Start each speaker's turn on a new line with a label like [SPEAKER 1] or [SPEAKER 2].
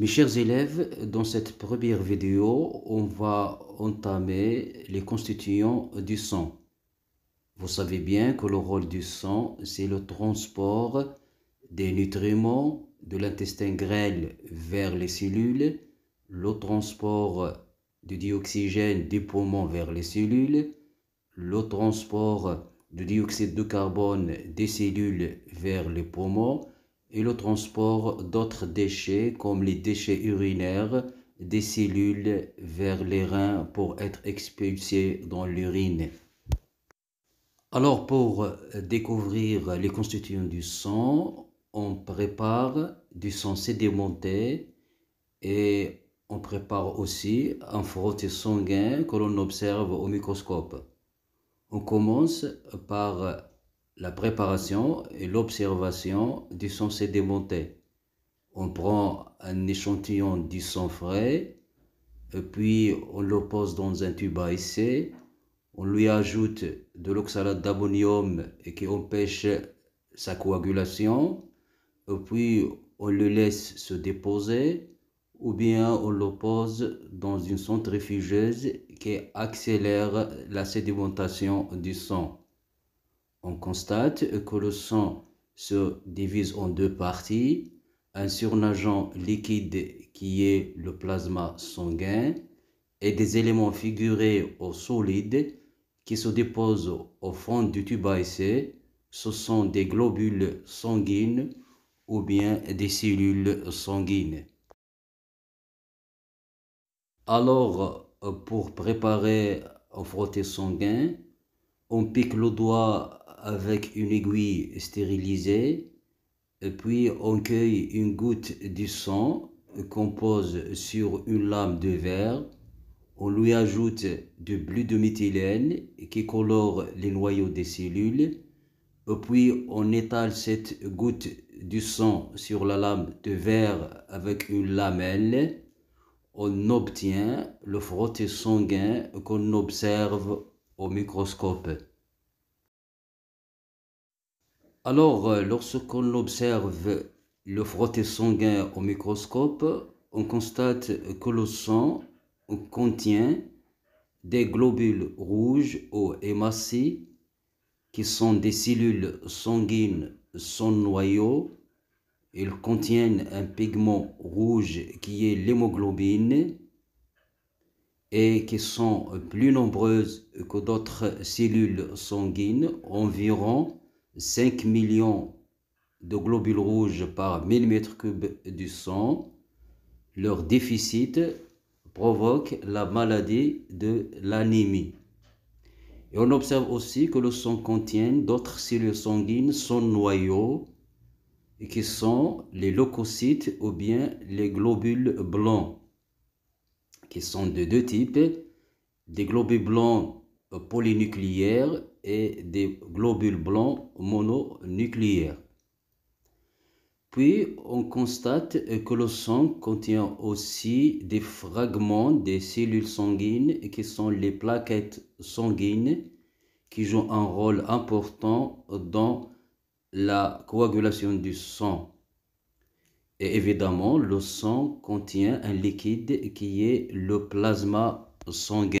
[SPEAKER 1] Mes chers élèves, dans cette première vidéo, on va entamer les constituants du sang. Vous savez bien que le rôle du sang, c'est le transport des nutriments de l'intestin grêle vers les cellules, le transport du dioxygène des poumons vers les cellules, le transport du dioxyde de carbone des cellules vers les poumons, et le transport d'autres déchets comme les déchets urinaires des cellules vers les reins pour être expulsés dans l'urine. Alors pour découvrir les constituants du sang, on prépare du sang sédimenté et on prépare aussi un frotté sanguin que l'on observe au microscope. On commence par la préparation et l'observation du sang sédimenté. On prend un échantillon du sang frais, et puis on le pose dans un tube à essai. On lui ajoute de l'oxalate d'ammonium qui empêche sa coagulation. Et puis on le laisse se déposer ou bien on le pose dans une centrifugeuse qui accélère la sédimentation du sang. On constate que le sang se divise en deux parties, un surnageant liquide qui est le plasma sanguin et des éléments figurés au solide qui se déposent au fond du tube essai. Ce sont des globules sanguines ou bien des cellules sanguines. Alors, pour préparer un frotté sanguin, on pique le doigt avec une aiguille stérilisée, et puis on cueille une goutte du sang qu'on pose sur une lame de verre. On lui ajoute du bleu de méthylène qui colore les noyaux des cellules. puis on étale cette goutte du sang sur la lame de verre avec une lamelle. On obtient le frotté sanguin qu'on observe au microscope. Alors, euh, lorsqu'on observe le frotté sanguin au microscope, on constate que le sang contient des globules rouges ou émacés qui sont des cellules sanguines sans noyau. Ils contiennent un pigment rouge qui est l'hémoglobine et qui sont plus nombreuses que d'autres cellules sanguines, environ 5 millions de globules rouges par millimètre cube du sang. Leur déficit provoque la maladie de l'anémie. Et on observe aussi que le sang contient d'autres cellules sanguines, son noyau, qui sont les leucocytes ou bien les globules blancs qui sont de deux types, des globules blancs polynucléaires et des globules blancs mononucléaires. Puis, on constate que le sang contient aussi des fragments des cellules sanguines qui sont les plaquettes sanguines qui jouent un rôle important dans la coagulation du sang. Et évidemment, le sang contient un liquide qui est le plasma sanguin.